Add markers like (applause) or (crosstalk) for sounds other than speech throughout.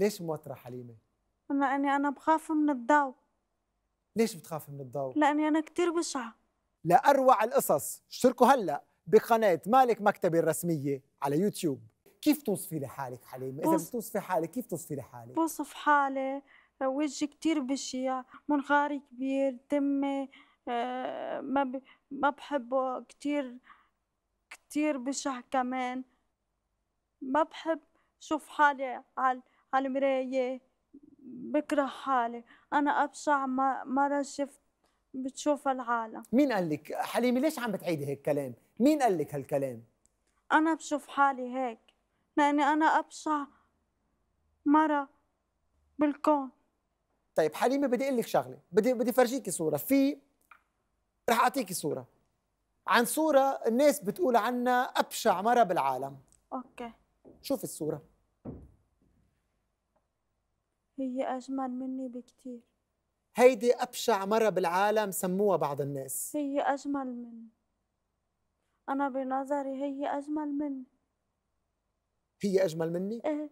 ليش موتره حليمه؟ لاني انا بخاف من الضوء ليش بتخافي من الضوء؟ لاني انا كثير بشعه لاروع القصص اشتركوا هلا بقناه مالك مكتبي الرسميه على يوتيوب كيف توصفي لحالك حليمه؟ اذا بتوصفي حالك كيف توصفي لحالك؟ بوصف حالي وجهي كثير بشع، منخاري كبير، تمي آه، ما ب... ما بحبه كثير كثير بشع كمان ما بحب شوف حالي على على المراية بكره حالي أنا أبشع ما مرة شفت بتشوف العالم مين قال لك حليمي ليش عم بتعيدي هيك كلام مين قال لك هالكلام أنا بشوف حالي هيك لأني أنا أبشع مرة بالكون طيب حليمه بدي اقول لك شغله بدي بدي فرجيكي صوره في رح اعطيكي صوره عن صوره الناس بتقول عنها ابشع مره بالعالم اوكي شوفي الصوره هي أجمل مني بكتير هيدي أبشع مرة بالعالم سموها بعض الناس هي أجمل مني أنا بنظري هي أجمل مني هي أجمل مني؟ إيه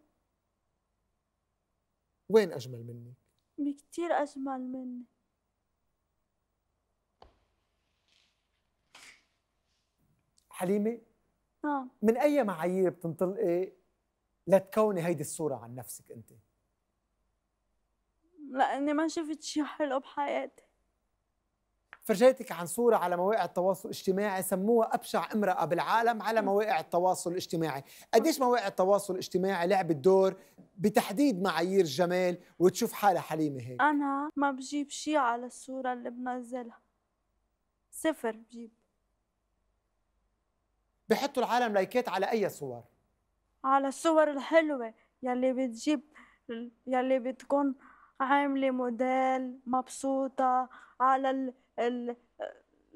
وين أجمل مني؟ بكتير أجمل مني حليمة؟ نعم من أي معايير بتنطلقي لتكوني هيدي الصورة عن نفسك أنت؟ لاني ما شفت شيء حلو بحياتي فرجيتك عن صورة على مواقع التواصل الاجتماعي سموها أبشع امرأة بالعالم على مواقع التواصل الاجتماعي قديش مواقع التواصل الاجتماعي لعبت دور بتحديد معايير الجمال وتشوف حالها حليمة هيك أنا ما بجيب شي على الصورة اللي بنزلها صفر بجيب بحطوا العالم لايكات على أي صور؟ على الصور الحلوة يلي بتجيب يلي بتكون عاملة موديل مبسوطة على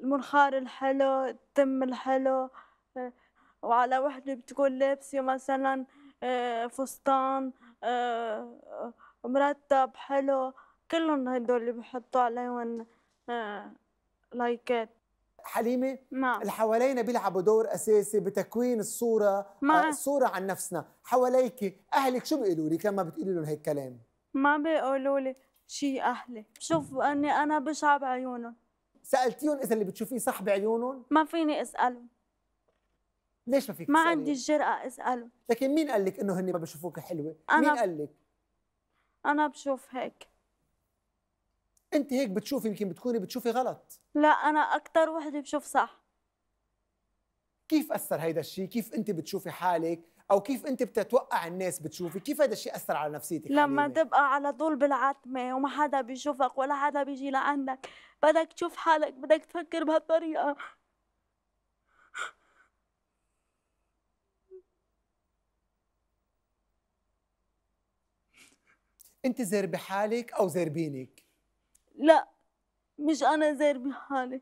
المنخار الحلو التم الحلو آه، وعلى وحدة بتكون لابسة مثلا آه، فستان آه، مرتب حلو كلهم هدول اللي بحطوا عليهم لايكات حليمه نعم اللي حوالينا بيلعبوا دور اساسي بتكوين الصوره الصوره عن نفسنا حواليك اهلك شو بيقولوا لك لما بتقولي لهم هيك كلام ما بيقولوا لي شيء احلى شوف اني انا بشعة بعيونهم سالتيهم اذا اللي بتشوفيه صح بعيونهم ما فيني اسالهم ليش ما فيك ما عندي الجرأة اسالهم لكن مين قال لك انه هن ما بشوفوك حلوه أنا مين قال لك انا بشوف هيك انت هيك بتشوفي يمكن بتكوني بتشوفي غلط لا انا اكثر وحده بشوف صح كيف اثر هيدا الشيء كيف انت بتشوفي حالك او كيف انت بتتوقع الناس بتشوفي كيف هذا الشيء اثر على نفسيتك لما تبقى على طول بالعتمه وما حدا بيشوفك ولا حدا بيجي لعندك بدك تشوف حالك بدك تفكر بهالطريقه انت زير حالك او زربينك لا مش انا زير حالي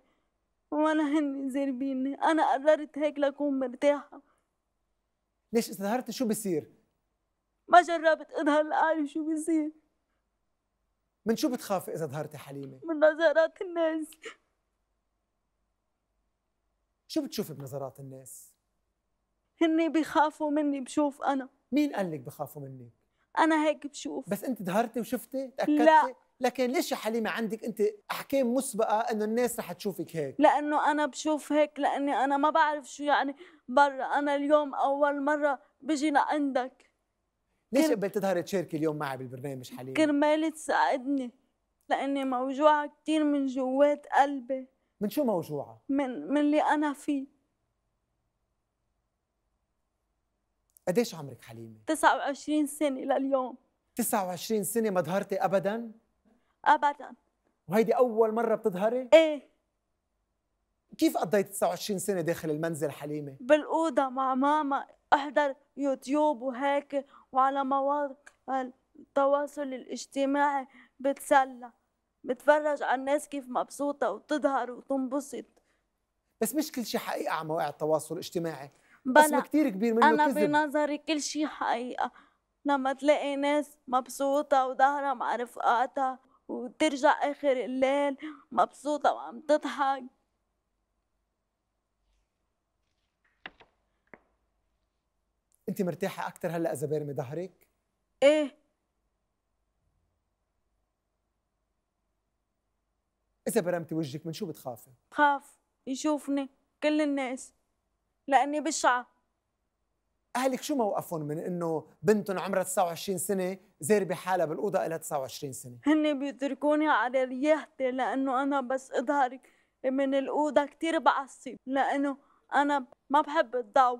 ولا هن زربيني انا قررت هيك لكون مرتاحه ليش استظهرت شو بصير؟ ما جربت انها الآن شو بصير من شو بتخافي إذا ظهرتي حليمة؟ من نظرات الناس شو بتشوفي بنظرات الناس؟ هني بيخافوا مني بشوف أنا مين قال لك بخافوا منك؟ أنا هيك بشوف بس أنت ظهرتي وشفتي؟ تأكدتي؟ لا لكن ليش يا حليمه عندك انت احكام مسبقه انه الناس رح تشوفك هيك لانه انا بشوف هيك لاني انا ما بعرف شو يعني برا انا اليوم اول مره بجي لعندك ليش قبلت تظهري تشاركي اليوم معي بالبرنامج حليمه كرمال تساعدني لاني موجوعه كثير من جوات قلبي من شو موجوعه من من اللي انا فيه قديش عمرك حليمه؟ 29 سنة لليوم 29 سنة ما ظهرتي أبدا؟ ابدا وهيدي اول مره بتظهري ايه كيف قضيت 29 سنه داخل المنزل حليمه بالاوضه مع ماما احضر يوتيوب وهيك وعلى مواقع التواصل الاجتماعي بتسلى بتفرج على الناس كيف مبسوطه وتظهر وتنبسط بس مش كل شيء حقيقه على مواقع التواصل الاجتماعي بس كثير كبير منه انا كذب. بنظري كل شيء حقيقه لما تلاقي ناس مبسوطه وظاهره مع رفقاتها وترجع آخر الليل مبسوطة وعم تضحك انت مرتاحة أكثر هلا إذا بارمة ظهرك؟ إيه إذا برمتي وجهك من شو بتخافي؟ بخاف يشوفني كل الناس لأني بشعة اهلك شو موقفهم من انه بنتهم عمرها 29 سنه زاربه حالها بالاوضه لها 29 سنه؟ هن بيتركوني على رياحتي لانه انا بس اظهر من الاوضه كثير بعصب لانه انا ما بحب الضوء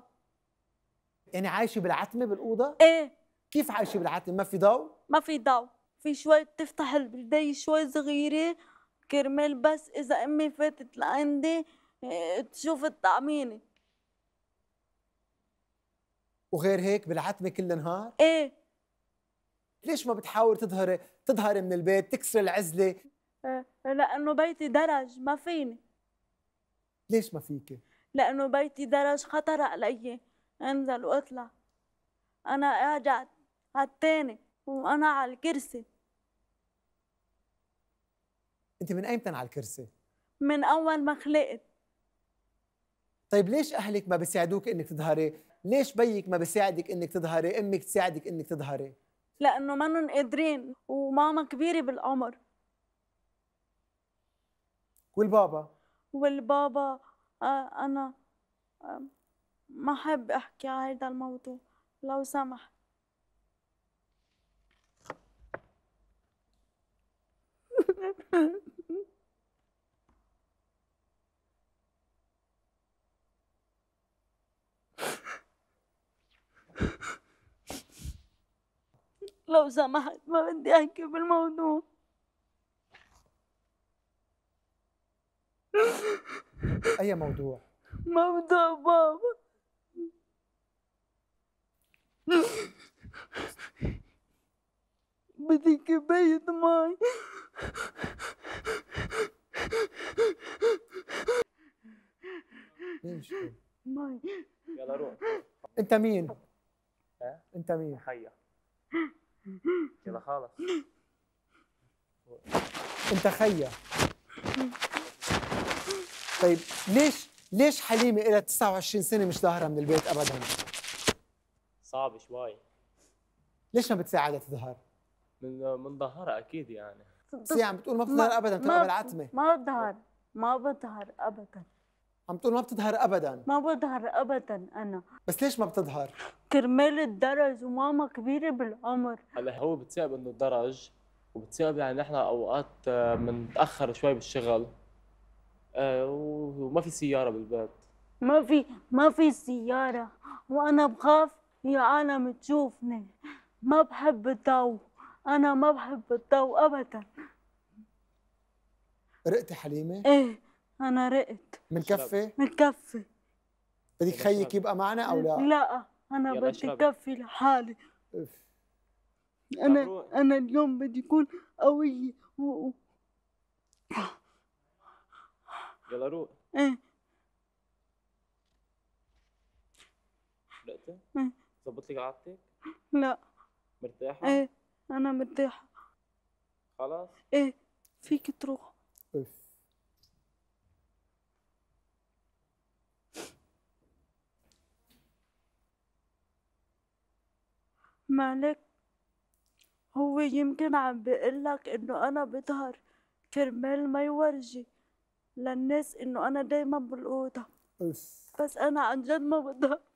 يعني عايشه بالعتمه بالاوضه؟ ايه كيف عايشه بالعتمه؟ ما في ضوء؟ ما في ضوء، في شوي بتفتح البرداية شوي صغيره كرمال بس اذا امي فاتت لعندي إيه، تشوف الطعمينه وغير هيك بالعتمه كل نهار؟ ايه ليش ما بتحاول تظهري تظهري من البيت تكسري العزله؟ إيه. لانه بيتي درج ما فيني ليش ما فيكي؟ لانه بيتي درج خطر علي انزل واطلع انا قاعده على الثاني وانا على الكرسي انت من ايمتى على الكرسي؟ من اول ما خلقت طيب ليش اهلك ما بيساعدوك انك تظهري ليش بيك ما بيساعدك انك تظهري امك تساعدك انك تظهري لانه منن قادرين وماما كبيره بالعمر والبابا والبابا آه، انا آه، ما حب احكي على هذا الموضوع لو سمحت (laughs) لو سمحت ما بدي احكي بالموضوع اي موضوع؟ موضوع بابا بدي كباية ماي ماي يلا روح انت مين؟ انت مين؟ حيا خالص انت خيا طيب ليش ليش حليمه الها 29 سنه مش ظاهره من البيت ابدا؟ صعب شوي ليش ما بتساعدها تظهر؟ من من ظهرها اكيد يعني بس يعني بتقول ما بتظهر ابدا تبقى العتمه ما بتظهر ما بتظهر ابدا عم تقول ما بتظهر ابدا ما بظهر ابدا انا بس ليش ما بتظهر؟ كرمال الدرج وماما كبيره بالعمر هلا هو بتصعب انه الدرج وبتصعب يعني نحن اوقات بنتاخر آه، شوي بالشغل آه وما في سياره بالبيت ما في ما في سياره وانا بخاف يا عالم تشوفني ما بحب الضو انا ما بحب الضو ابدا رقتي حليمه؟ ايه انا رقت من كفه من كفه بدك خيك يبقى معنا او لا لا انا بدي كفي لحالي انا انا اليوم بدي اكون قويه و... يلا روق ايه رقتي إيه. ظبط لك قعدتك لا مرتاحه ايه انا مرتاحه خلاص ايه فيك تروح أف. مالك هو يمكن عم بيقلك انه انا بظهر كرمال ما يورجي للناس انه انا دايما بالأوضة بس انا عن جد ما بظهر